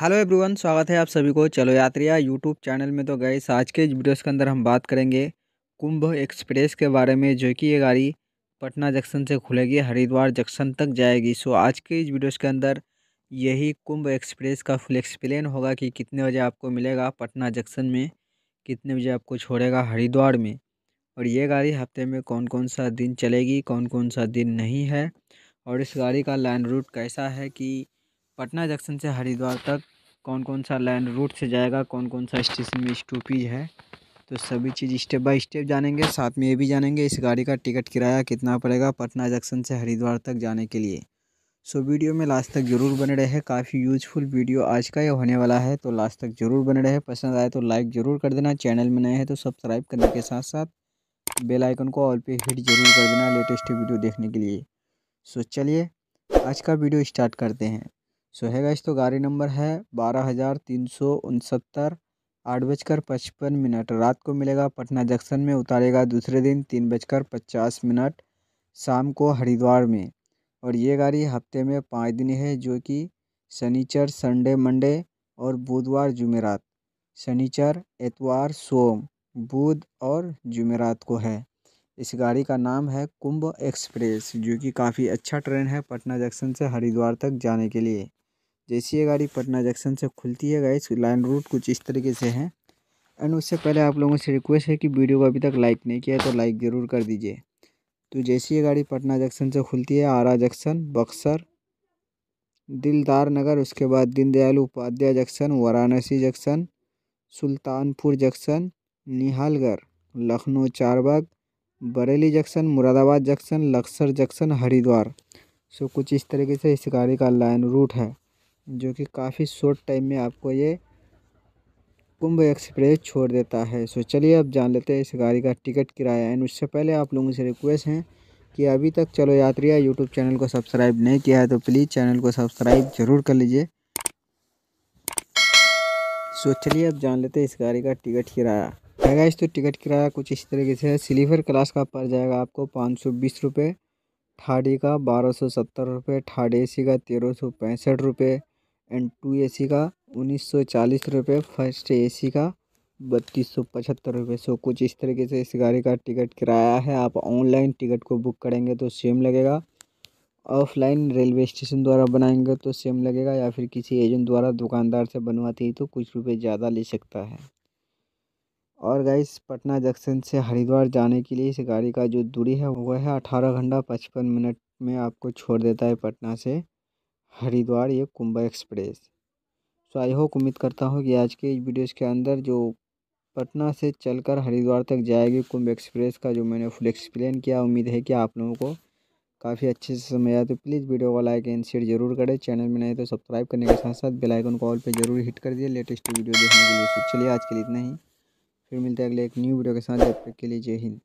hello everyone स्वागत है आप सभी को चलो यात्रिया यूट्यूब चैनल में तो गए आज के वीडियोस के अंदर हम बात करेंगे कुंभ एक्सप्रेस के बारे में जो कि ये गाड़ी पटना जंक्शन से खुलेगी हरिद्वार जंक्शन तक जाएगी सो आज के इस वीडियोस के अंदर यही कुंभ एक्सप्रेस का फुल एक्सप्लेन होगा कि कितने बजे आपको मिलेगा पटना जंक्शन में कितने बजे आपको छोड़ेगा हरिद्वार में और ये गाड़ी हफ्ते में कौन कौन सा दिन चलेगी कौन कौन सा दिन नहीं है और इस गाड़ी का लाइन रूट कैसा है कि पटना जंक्शन से हरिद्वार तक कौन कौन सा लैंड रूट से जाएगा कौन कौन सा स्टेशन में स्टॉपेज है तो सभी चीज़ स्टेप बाय स्टेप जानेंगे साथ में ये भी जानेंगे इस गाड़ी का टिकट किराया कितना पड़ेगा पटना जंक्शन से हरिद्वार तक जाने के लिए सो वीडियो में लास्ट तक जरूर बने रहे काफ़ी यूजफुल वीडियो आज का ये होने वाला है तो लास्ट तक जरूर बने रहे पसंद आए तो लाइक ज़रूर कर देना चैनल में नए हैं तो सब्सक्राइब करने के साथ साथ बेल आइकन को ऑल पे हिट जरूर कर देना लेटेस्ट वीडियो देखने के लिए सो चलिए आज का वीडियो स्टार्ट करते हैं सो है गाइस तो गाड़ी नंबर है बारह हज़ार तीन सौ उनसत्तर आठ बजकर पचपन मिनट रात को मिलेगा पटना जंक्शन में उतारेगा दूसरे दिन तीन बजकर पचास मिनट शाम को हरिद्वार में और ये गाड़ी हफ्ते में पाँच दिन है जो कि शनिचर संडे मंडे और बुधवार जुमेरात शनिचर एतवार सोम बुध और जुमेरात को है इस गाड़ी का नाम है कुंभ एक्सप्रेस जो कि काफ़ी अच्छा ट्रेन है पटना जंक्शन से हरिद्वार तक जाने के लिए जैसी ये गाड़ी पटना जंक्शन से खुलती है गाइस लाइन रूट कुछ इस तरीके से है एंड उससे पहले आप लोगों से रिक्वेस्ट है कि वीडियो को अभी तक लाइक नहीं किया है तो लाइक ज़रूर कर दीजिए तो जैसी ये गाड़ी पटना जंक्शन से खुलती है आरा जंक्शन बक्सर दिलदार नगर उसके बाद Deendayal Upadhyay junction Varanasi junction Sultanpur junction Nihalgarh Lucknow Charbagh Bareilly junction Moradabad junction Laksar junction Haridwar so कुछ इस तरीके से इस गाड़ी का लाइन रूट है जो कि काफ़ी शॉर्ट टाइम में आपको ये कुंभ एक्सप्रेस छोड़ देता है सो चलिए अब जान लेते हैं इस गाड़ी का टिकट किराया एंड उससे पहले आप लोगों से रिक्वेस्ट हैं कि अभी तक चलो यात्रिया यूट्यूब चैनल को सब्सक्राइब नहीं किया है तो प्लीज़ चैनल को सब्सक्राइब ज़रूर कर लीजिए सो चलिए अब जान लेते हैं इस गाड़ी का टिकट किराया है इस तो टिकट किराया कुछ इस तरीके से है स्लीपर क्लास का पड़ जाएगा आपको पाँच सौ बीस रुपये ठाड़ी e का बारह सौ सत्तर रुपये थर्ड ए सी का तेरह सौ पैंसठ रुपये एंड टू ए का उन्नीस सौ चालीस रुपये फर्स्ट ए का बत्तीस सौ पचहत्तर रुपये सो कुछ इस तरीके से इस गाड़ी का टिकट किराया है आप ऑनलाइन टिकट को बुक करेंगे तो सेम लगेगा ऑफलाइन रेलवे स्टेशन द्वारा बनाएंगे तो सेम लगेगा या फिर किसी एजेंट द्वारा दुकानदार से बनवाती ही तो कुछ रुपए ज़्यादा ले सकता है और गाइस पटना जंक्शन से हरिद्वार जाने के लिए इस गाड़ी का जो दूरी है वह है अठारह घंटा पचपन मिनट में आपको छोड़ देता है पटना से हरिद्वार या Kumbha express so I hope उम्मीद करता हूँ कि आज के इस वीडियो के अंदर जो पटना से चलकर हरिद्वार तक जाएगी कुंभ एक्सप्रेस का जो मैंने फुल एक्सप्लेन किया उम्मीद है कि आप लोगों को काफ़ी अच्छे से समझ आया तो प्लीज़ वीडियो को लाइक एंड शेयर जरूर करें चैनल में नहीं तो सब्सक्राइब करने के साथ साथ बेल आइकन को ऑल पे जरूर हिट कर दिए लेटेस्ट वीडियो देखने के लिए तो चलिए आज के लिए इतना ही फिर मिलते हैं अगले एक न्यू वीडियो के साथ जब तक के लिए जय हिंद